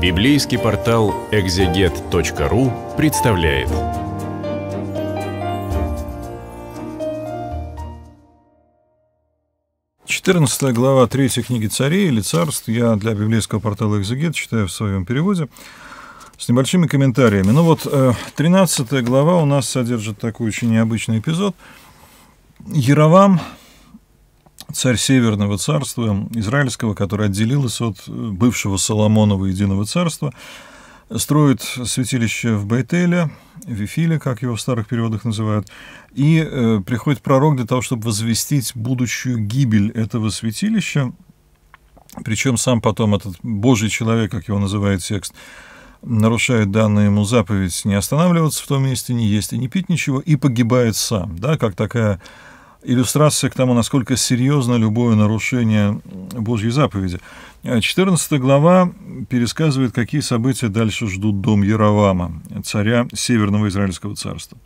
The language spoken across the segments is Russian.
Библейский портал экзегет.ру представляет. Четырнадцатая глава третьей книги царей или царств я для библейского портала «Экзегет» читаю в своем переводе с небольшими комментариями. Ну вот, э, тринадцатая глава у нас содержит такой очень необычный эпизод. Яровам, царь Северного царства израильского, который отделился от э, бывшего Соломонова Единого царства, строит святилище в Бейтеле, Вифиле, как его в старых переводах называют, и э, приходит пророк для того, чтобы возвестить будущую гибель этого святилища. Причем сам потом этот божий человек, как его называет текст, нарушает данную ему заповедь не останавливаться в том месте, не есть и не пить ничего, и погибает сам, да, как такая иллюстрация к тому, насколько серьезно любое нарушение Божьей заповеди. 14 э, глава пересказывает, какие события дальше ждут дом Яровама, царя Северного Израильского царства.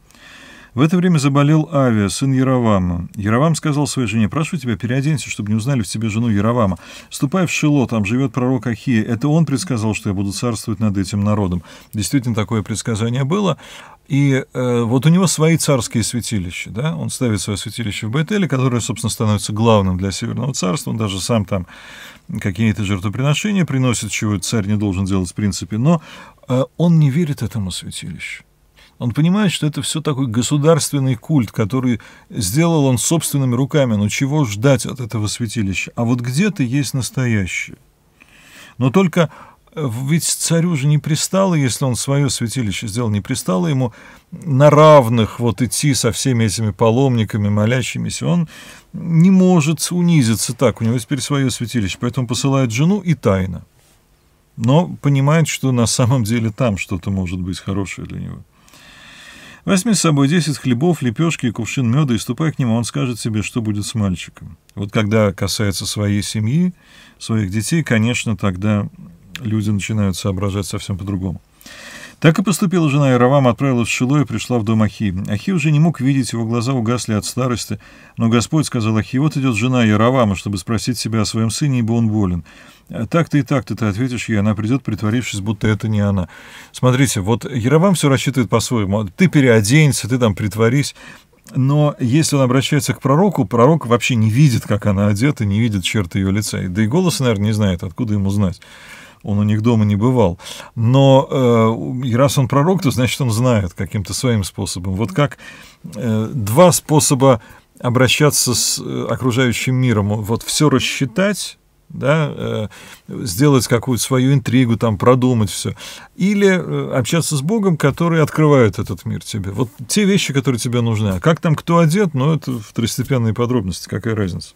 В это время заболел Авиа, сын Яровама. Яровам сказал своей жене, «Прошу тебя, переоденься, чтобы не узнали в тебе жену Яровама. Ступай в Шило, там живет пророк Ахия. Это он предсказал, что я буду царствовать над этим народом». Действительно, такое предсказание было. И э, вот у него свои царские святилища, да, он ставит свое святилище в Бетеле, которое, собственно, становится главным для Северного царства, он даже сам там какие-то жертвоприношения приносит, чего царь не должен делать в принципе, но э, он не верит этому святилищу он понимает, что это все такой государственный культ, который сделал он собственными руками. Но ну, чего ждать от этого святилища? А вот где-то есть настоящее. Но только э, ведь царю же не пристало, если он свое святилище сделал, не пристало ему на равных вот идти со всеми этими паломниками, молящимися. Он не может унизиться так, у него теперь свое святилище, поэтому посылает жену и тайно. Но понимает, что на самом деле там что-то может быть хорошее для него. Возьми с собой десять хлебов, лепешки и кувшин меда и ступай к нему, а он скажет себе, что будет с мальчиком. Вот когда касается своей семьи, своих детей, конечно, тогда люди начинают соображать совсем по-другому. Так и поступила жена Яровам, отправилась в Шило и пришла в дом Ахи. Ахи уже не мог видеть, его глаза угасли от старости, но Господь сказал Ахи, вот идет жена Яровама, чтобы спросить себя о своем сыне, ибо он болен так-то и так-то ты ответишь ей, она придет, притворившись, будто это не она. Смотрите, вот Яровам все рассчитывает по-своему. Ты переоденься, ты там притворись. Но если он обращается к пророку, пророк вообще не видит, как она одета, не видит черты ее лица. Да и голос наверное, не знает, откуда ему знать. Он у них дома не бывал. Но э, раз он пророк, то значит он знает каким-то своим способом. Вот как э, два способа обращаться с э, окружающим миром. Вот все рассчитать да, э, сделать какую-то свою интригу, там, продумать все. Или э, общаться с Богом, который открывает этот мир тебе. Вот те вещи, которые тебе нужны. А как там кто одет, ну, это второстепенные подробности, какая разница.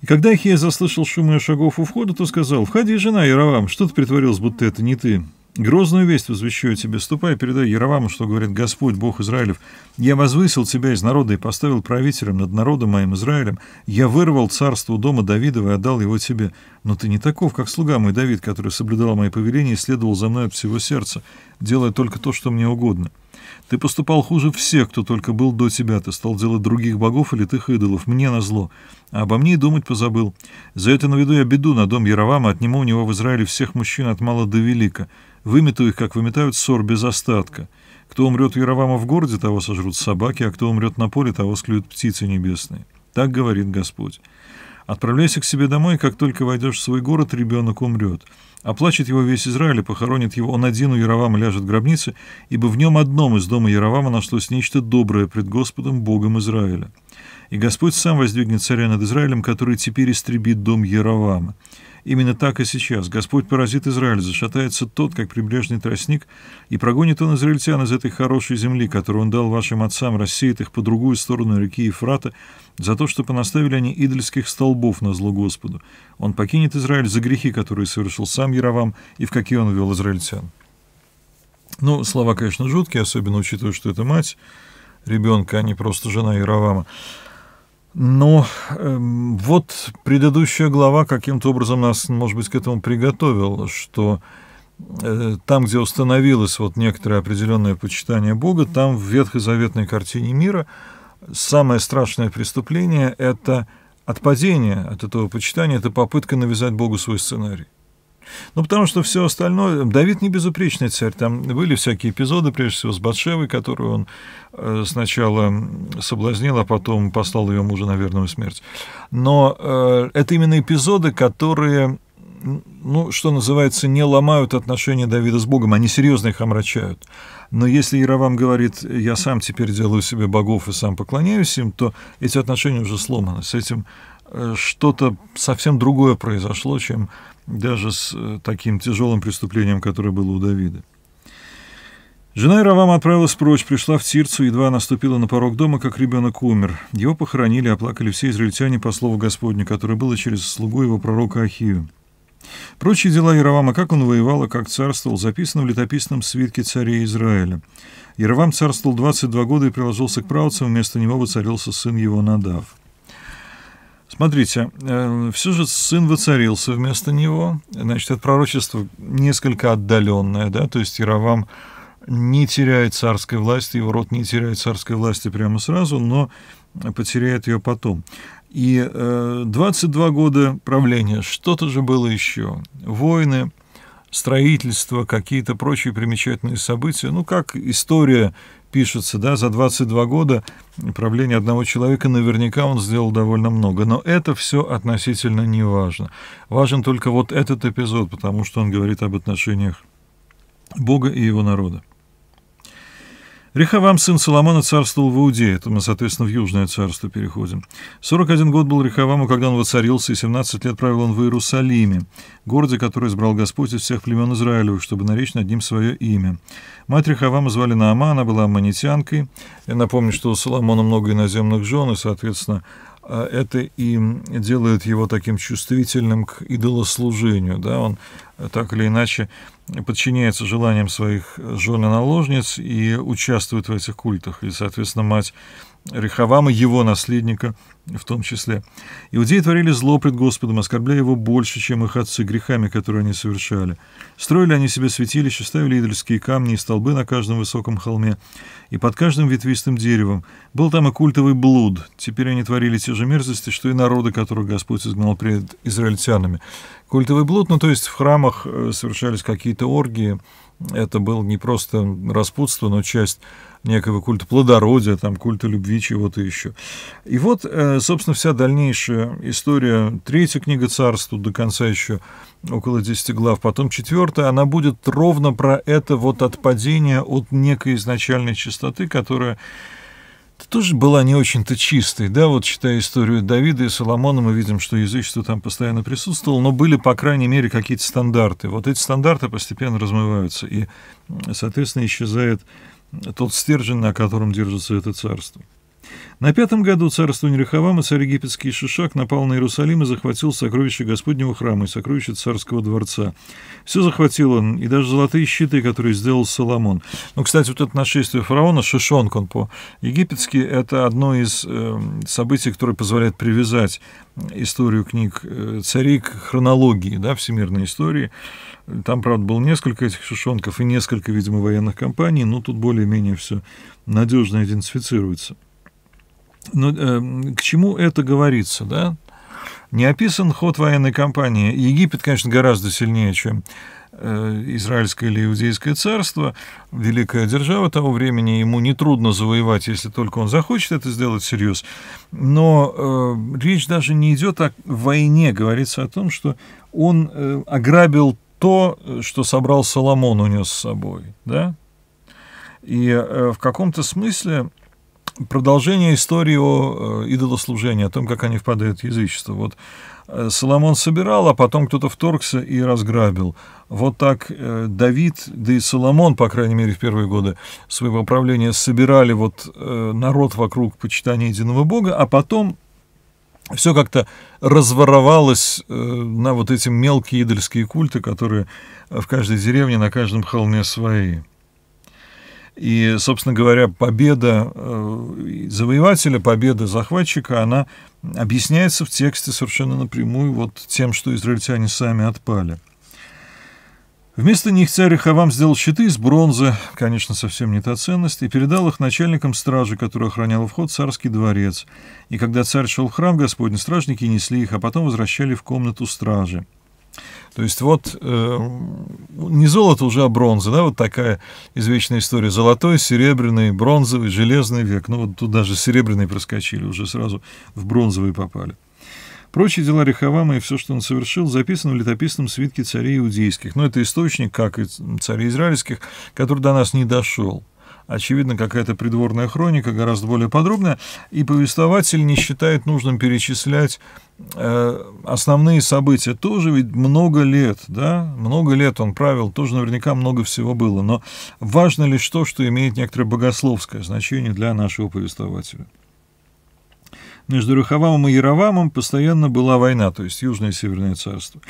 И когда Ихия заслышал шум ее шагов у входа, то сказал, «Входи, жена Яровам, что ты притворилась, будто это не ты?» Грозную весть возвещаю тебе, ступай и передай Яроваму, что говорит Господь, Бог Израилев. Я возвысил тебя из народа и поставил правителем над народом моим Израилем. Я вырвал царство у дома Давидова и отдал его тебе. Но ты не таков, как слуга мой Давид, который соблюдал мои повеления и следовал за мной от всего сердца, делая только то, что мне угодно. Ты поступал хуже всех, кто только был до тебя. Ты стал делать других богов или литых идолов. Мне назло. А обо мне и думать позабыл. За это наведу я беду на дом Яровама, отниму у него в Израиле всех мужчин от мала до велика. Вымету их, как выметают ссор, без остатка. Кто умрет у Яровама в городе, того сожрут собаки, а кто умрет на поле, того склюют птицы небесные. Так говорит Господь. Отправляйся к себе домой, как только войдешь в свой город, ребенок умрет. Оплачет его весь Израиль и похоронит его. Он один у Яровама ляжет в ибо в нем одном из дома Яровама нашлось нечто доброе пред Господом, Богом Израиля. И Господь сам воздвигнет царя над Израилем, который теперь истребит дом Яровама. Именно так и сейчас. Господь поразит Израиль, зашатается тот, как прибрежный тростник, и прогонит он израильтян из этой хорошей земли, которую он дал вашим отцам, рассеет их по другую сторону реки Ефрата, за то, что понаставили они идольских столбов на зло Господу. Он покинет Израиль за грехи, которые совершил сам Яровам, и в какие он ввел израильтян. Ну, слова, конечно, жуткие, особенно учитывая, что это мать ребенка, а не просто жена Яровама. Ну, эм, вот предыдущая глава каким-то образом нас, может быть, к этому приготовила, что э, там, где установилось вот некоторое определенное почитание Бога, там в ветхозаветной картине мира самое страшное преступление – это отпадение от этого почитания, это попытка навязать Богу свой сценарий. Ну, потому что все остальное... Давид не безупречный царь. Там были всякие эпизоды, прежде всего, с Батшевой, которую он э, сначала соблазнил, а потом послал ее мужа на верную смерть. Но э, это именно эпизоды, которые ну, что называется, не ломают отношения Давида с Богом, они серьезно их омрачают. Но если Яровам говорит, я сам теперь делаю себе богов и сам поклоняюсь им, то эти отношения уже сломаны. С этим э, что-то совсем другое произошло, чем даже с э, таким тяжелым преступлением, которое было у Давида. Жена Иравама отправилась прочь, пришла в Тирцу, едва наступила на порог дома, как ребенок умер. Его похоронили, оплакали все израильтяне по слову Господню, которое было через слугу его пророка Ахию. Прочие дела Иравама, как он воевал и как царствовал, записаны в летописном свитке царей Израиля. Иравам царствовал 22 года и приложился к правцам, вместо него воцарился сын его Надав. Смотрите, э, все же сын воцарился вместо него. Значит, это пророчество несколько отдаленное, да, то есть Иравам не теряет царской власти, его род не теряет царской власти прямо сразу, но потеряет ее потом. И 22 э, года правления, что-то же было еще. Войны, строительство, какие-то прочие примечательные события. Ну, как история пишется, да, за 22 года правления одного человека наверняка он сделал довольно много, но это все относительно не важно. Важен только вот этот эпизод, потому что он говорит об отношениях Бога и его народа. Рехавам, сын Соломона, царствовал в Иуде, Это мы, соответственно, в Южное царство переходим. 41 год был Рехаваму, когда он воцарился, и 17 лет правил он в Иерусалиме, городе, который избрал Господь из всех племен Израилевых, чтобы наречь над ним свое имя. Мать Рехавама звали Наама, она была аммонитянкой. Я напомню, что у Соломона много иноземных жен, и, соответственно, э, это и делает его таким чувствительным к идолослужению. Да? Он так или иначе подчиняется желаниям своих жен и наложниц и участвует в этих культах. И, соответственно, мать Рехавама, его наследника в том числе. Иудеи творили зло пред Господом, оскорбляя его больше, чем их отцы, грехами, которые они совершали. Строили они себе святилища, ставили идольские камни и столбы на каждом высоком холме и под каждым ветвистым деревом. Был там и культовый блуд. Теперь они творили те же мерзости, что и народы, которых Господь изгнал пред израильтянами. Культовый блуд, ну то есть в храм храмах э, совершались какие-то оргии. Это было не просто распутство, но часть некого культа плодородия, там, культа любви, чего-то еще. И вот, э, собственно, вся дальнейшая история. Третья книга «Царств», до конца еще около 10 глав, потом четвертая, она будет ровно про это вот отпадение от некой изначальной чистоты, которая это тоже была не очень-то чистой, да, вот читая историю Давида и Соломона, мы видим, что язычество там постоянно присутствовало, но были, по крайней мере, какие-то стандарты. Вот эти стандарты постепенно размываются, и, соответственно, исчезает тот стержень, на котором держится это царство. На пятом году царствования Рехавама царь египетский Шишак напал на Иерусалим и захватил сокровища Господнего храма и сокровища царского дворца. Все захватил он, и даже золотые щиты, которые сделал Соломон. Ну, кстати, вот это нашествие фараона, Шишонг он по-египетски, это одно из э, событий, которое позволяет привязать историю книг э, царей к хронологии, да, всемирной истории. Там, правда, было несколько этих шишонков и несколько, видимо, военных компаний, но тут более-менее все надежно идентифицируется. Но ну, эм, к чему это говорится, да? Не описан ход военной кампании. Египет, конечно, гораздо сильнее, чем э, Израильское или Иудейское царство, великая держава того времени, ему нетрудно завоевать, если только он захочет это сделать всерьез. Но э, речь даже не идет о войне, говорится о том, что он э, ограбил то, что собрал Соломон, унес с собой, да? И э, в каком-то смысле продолжение истории о э, идолослужении, о том, как они впадают в язычество. Вот э, Соломон собирал, а потом кто-то вторгся и разграбил. Вот так э, Давид, да и Соломон, по крайней мере, в первые годы своего правления собирали вот народ вокруг почитания единого Бога, а потом все как-то разворовалось на вот эти мелкие идольские культы, которые в каждой деревне, на каждом холме свои. И, собственно говоря, победа э, завоевателя, победа захватчика, она объясняется в тексте совершенно напрямую вот тем, что израильтяне сами отпали. Вместо них царь Хавам сделал щиты из бронзы, конечно, совсем не та ценность, и передал их начальникам стражи, который охранял вход царский дворец. И когда царь шел в храм, господни стражники несли их, а потом возвращали в комнату стражи. То есть вот э, не золото уже, а бронза, да, вот такая извечная история. Золотой, серебряный, бронзовый, железный век. Ну вот тут даже серебряные проскочили, уже сразу в бронзовые попали. Прочие дела Рехавама и все, что он совершил, записано в летописном свитке царей иудейских. Но это источник, как и царей израильских, который до нас не дошел очевидно, какая-то придворная хроника, гораздо более подробная, и повествователь не считает нужным перечислять э, основные события тоже ведь много лет, да, много лет он правил, тоже наверняка много всего было, но важно лишь то, что имеет некоторое богословское значение для нашего повествователя. Между Рехавамом и Яровамом постоянно была война, то есть Южное и Северное царство.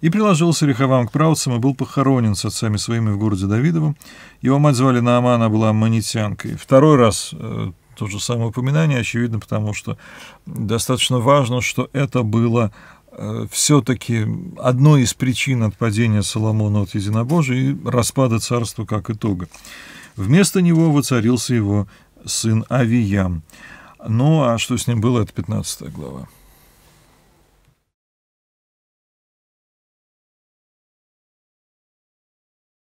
И приложился Рехавам к правцам и был похоронен с отцами своими в городе Давидовом. Его мать звали Наама, она была манитянкой. Второй раз э, то же самое упоминание, очевидно, потому что достаточно важно, что это было э, все-таки одной из причин отпадения Соломона от единобожия и распада царства как итога. Вместо него воцарился его сын Авиям. Ну, а что с ним было, это 15 глава.